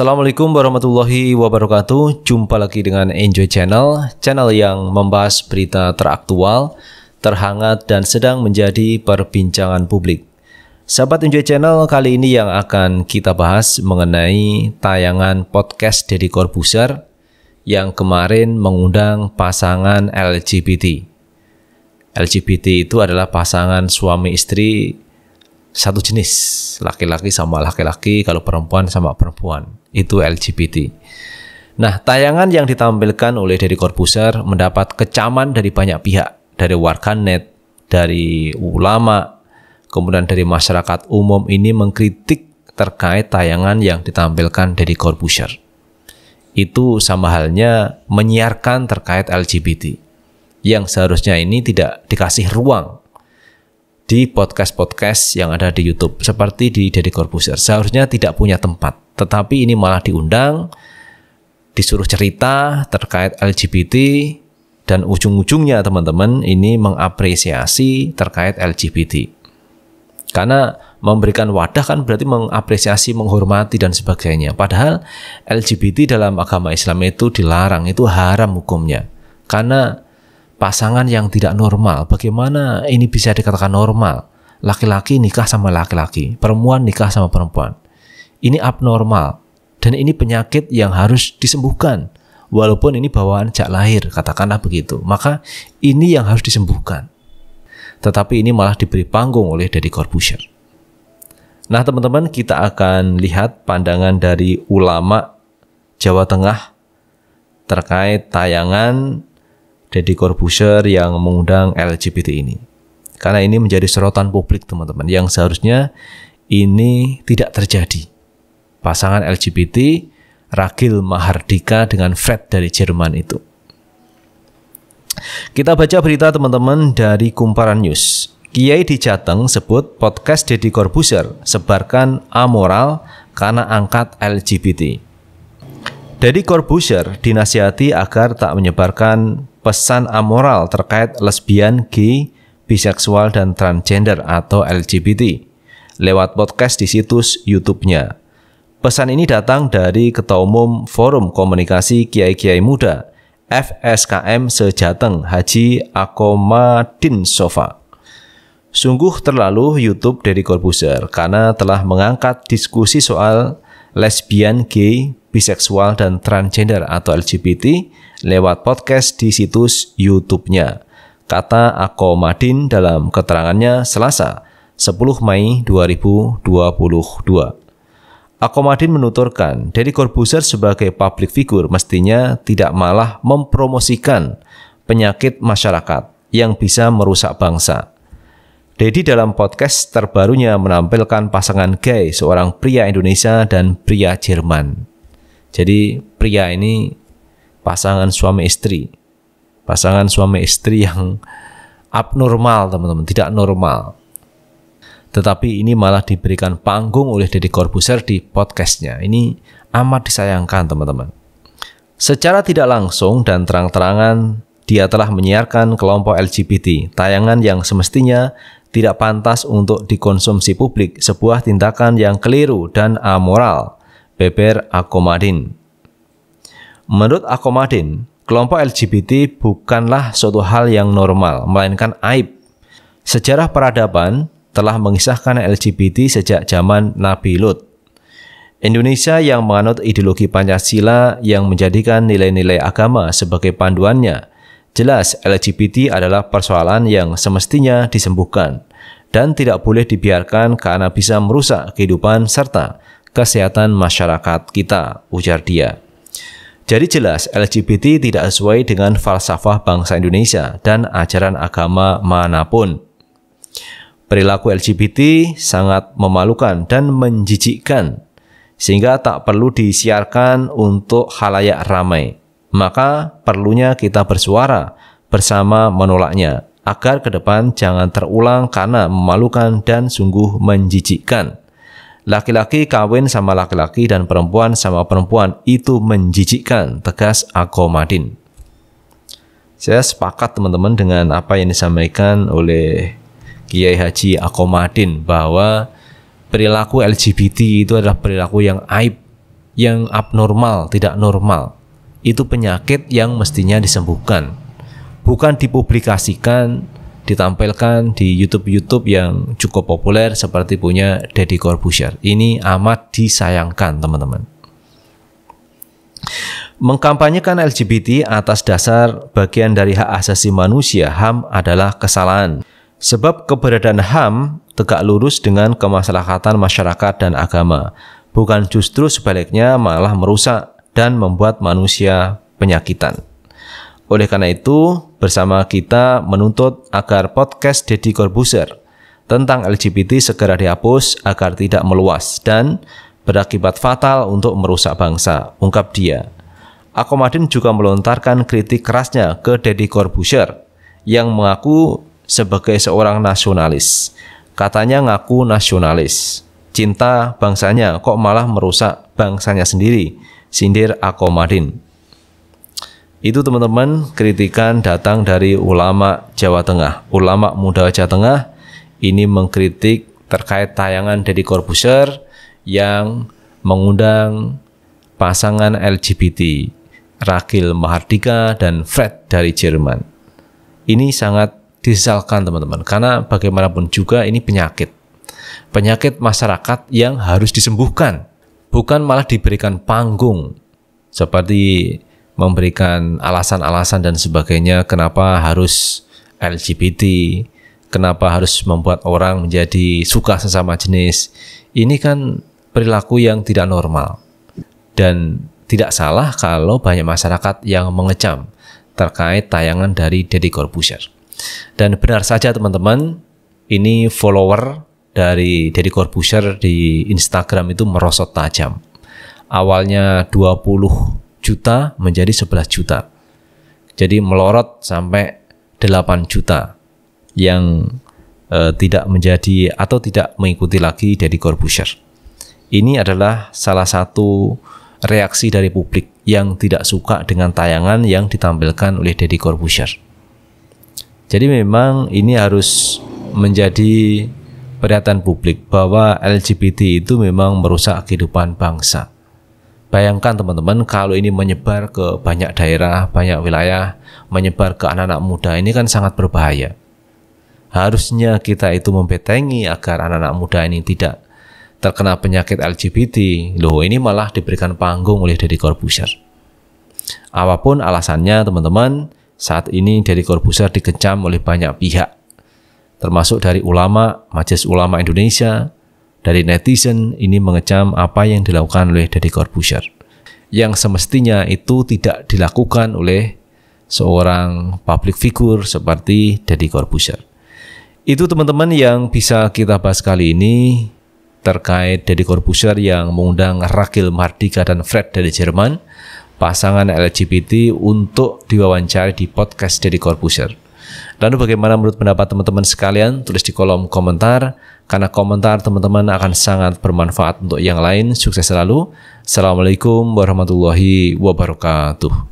Assalamualaikum warahmatullahi wabarakatuh. Jumpa lagi dengan Enjoy Channel, channel yang membahas berita teraktual, terhangat dan sedang menjadi perbincangan publik. Sahabat Enjoy Channel, kali ini yang akan kita bahas mengenai tayangan podcast Deddy Corbuzier yang kemarin mengundang pasangan LGBT. LGBT itu adalah pasangan suami istri satu jenis laki-laki sama laki-laki kalau perempuan sama perempuan itu LGBT nah tayangan yang ditampilkan oleh dari Corbuzier mendapat kecaman dari banyak pihak dari warganet dari ulama kemudian dari masyarakat umum ini mengkritik terkait tayangan yang ditampilkan dari Corbuzier itu sama halnya menyiarkan terkait LGBT yang seharusnya ini tidak dikasih ruang di podcast-podcast yang ada di YouTube seperti di Dedi Corbuzier. Seharusnya tidak punya tempat, tetapi ini malah diundang, disuruh cerita terkait LGBT dan ujung-ujungnya teman-teman ini mengapresiasi terkait LGBT. Karena memberikan wadah kan berarti mengapresiasi, menghormati dan sebagainya. Padahal LGBT dalam agama Islam itu dilarang, itu haram hukumnya. Karena pasangan yang tidak normal. Bagaimana ini bisa dikatakan normal? Laki-laki nikah sama laki-laki, perempuan nikah sama perempuan. Ini abnormal dan ini penyakit yang harus disembuhkan. Walaupun ini bawaan sejak lahir, katakanlah begitu. Maka ini yang harus disembuhkan. Tetapi ini malah diberi panggung oleh Deddy Corbuzier. Nah, teman-teman, kita akan lihat pandangan dari ulama Jawa Tengah terkait tayangan Deddy Corbuzier yang mengundang LGBT ini. Karena ini menjadi sorotan publik teman-teman yang seharusnya ini tidak terjadi. Pasangan LGBT Ragil Mahardika dengan Fred dari Jerman itu. Kita baca berita teman-teman dari Kumparan News. Kiai di Jateng sebut podcast Deddy Corbuzier sebarkan amoral karena angkat LGBT. Deddy Corbuzier dinasihati agar tak menyebarkan pesan amoral terkait lesbian, gay, biseksual, dan transgender atau LGBT lewat podcast di situs YouTube-nya. Pesan ini datang dari Ketua Umum Forum Komunikasi Kiai-Kiai Muda FSKM Sejateng Haji Akomadin Sofa. Sungguh terlalu YouTube dari Corbuzier karena telah mengangkat diskusi soal lesbian, gay, biseksual, dan transgender atau LGBT lewat podcast di situs YouTube-nya. Kata Ako Madin dalam keterangannya Selasa 10 Mei 2022. Akomadin menuturkan, Deddy Corbuzier sebagai public figure mestinya tidak malah mempromosikan penyakit masyarakat yang bisa merusak bangsa. Dedi dalam podcast terbarunya menampilkan pasangan gay, seorang pria Indonesia dan pria Jerman. Jadi pria ini pasangan suami istri. Pasangan suami istri yang abnormal teman-teman, tidak normal. Tetapi ini malah diberikan panggung oleh Deddy Corbuzier di podcastnya. Ini amat disayangkan teman-teman. Secara tidak langsung dan terang-terangan, dia telah menyiarkan kelompok LGBT, tayangan yang semestinya tidak pantas untuk dikonsumsi publik, sebuah tindakan yang keliru dan amoral, beber Akomadin. Menurut Akomadin, kelompok LGBT bukanlah suatu hal yang normal, melainkan aib. Sejarah peradaban telah mengisahkan LGBT sejak zaman Nabi Lut. Indonesia yang menganut ideologi Pancasila yang menjadikan nilai-nilai agama sebagai panduannya – Jelas LGBT adalah persoalan yang semestinya disembuhkan dan tidak boleh dibiarkan karena bisa merusak kehidupan serta kesehatan masyarakat kita, ujar dia. Jadi jelas LGBT tidak sesuai dengan falsafah bangsa Indonesia dan ajaran agama manapun. Perilaku LGBT sangat memalukan dan menjijikkan sehingga tak perlu disiarkan untuk halayak ramai maka perlunya kita bersuara bersama menolaknya agar ke depan jangan terulang karena memalukan dan sungguh menjijikkan. Laki-laki kawin sama laki-laki dan perempuan sama perempuan itu menjijikkan, tegas Agomadin. Saya sepakat teman-teman dengan apa yang disampaikan oleh Kiai Haji Agomadin bahwa perilaku LGBT itu adalah perilaku yang aib, yang abnormal, tidak normal itu penyakit yang mestinya disembuhkan. Bukan dipublikasikan, ditampilkan di YouTube-YouTube yang cukup populer seperti punya Deddy Corbuzier. Ini amat disayangkan, teman-teman. Mengkampanyekan LGBT atas dasar bagian dari hak asasi manusia HAM adalah kesalahan. Sebab keberadaan HAM tegak lurus dengan kemaslahatan masyarakat dan agama, bukan justru sebaliknya malah merusak dan membuat manusia penyakitan. Oleh karena itu, bersama kita menuntut agar podcast Deddy Corbuzier tentang LGBT segera dihapus agar tidak meluas dan berakibat fatal untuk merusak bangsa, ungkap dia. Akomadin juga melontarkan kritik kerasnya ke Deddy Corbuzier yang mengaku sebagai seorang nasionalis. Katanya ngaku nasionalis. Cinta bangsanya kok malah merusak bangsanya sendiri sindir akomadin. Itu teman-teman kritikan datang dari ulama Jawa Tengah. Ulama muda Jawa Tengah ini mengkritik terkait tayangan Deddy Corbuzier yang mengundang pasangan LGBT Rakil Mahardika dan Fred dari Jerman. Ini sangat disesalkan teman-teman karena bagaimanapun juga ini penyakit. Penyakit masyarakat yang harus disembuhkan bukan malah diberikan panggung seperti memberikan alasan-alasan dan sebagainya kenapa harus LGBT, kenapa harus membuat orang menjadi suka sesama jenis. Ini kan perilaku yang tidak normal. Dan tidak salah kalau banyak masyarakat yang mengecam terkait tayangan dari Deddy Corbuzier. Dan benar saja teman-teman, ini follower dari Dedy Corbuzier di Instagram itu merosot tajam. Awalnya 20 juta menjadi 11 juta. Jadi melorot sampai 8 juta yang e, tidak menjadi atau tidak mengikuti lagi dari Corbusier. Ini adalah salah satu reaksi dari publik yang tidak suka dengan tayangan yang ditampilkan oleh Deddy Corbusier. Jadi memang ini harus menjadi perhatian publik bahwa LGBT itu memang merusak kehidupan bangsa. Bayangkan teman-teman kalau ini menyebar ke banyak daerah, banyak wilayah, menyebar ke anak-anak muda ini kan sangat berbahaya. Harusnya kita itu membetengi agar anak-anak muda ini tidak terkena penyakit LGBT. Loh, ini malah diberikan panggung oleh Deddy Corbuzier. Apapun alasannya teman-teman, saat ini Deddy Corbuzier dikecam oleh banyak pihak termasuk dari ulama, Majelis Ulama Indonesia, dari netizen ini mengecam apa yang dilakukan oleh Deddy Corbuzier yang semestinya itu tidak dilakukan oleh seorang public figure seperti Deddy Corbuzier. Itu teman-teman yang bisa kita bahas kali ini terkait Deddy Corbuzier yang mengundang Rakil Mardika dan Fred dari Jerman, pasangan LGBT untuk diwawancara di podcast Deddy Corbuzier. Lalu bagaimana menurut pendapat teman-teman sekalian? Tulis di kolom komentar, karena komentar teman-teman akan sangat bermanfaat untuk yang lain. Sukses selalu. Assalamualaikum warahmatullahi wabarakatuh.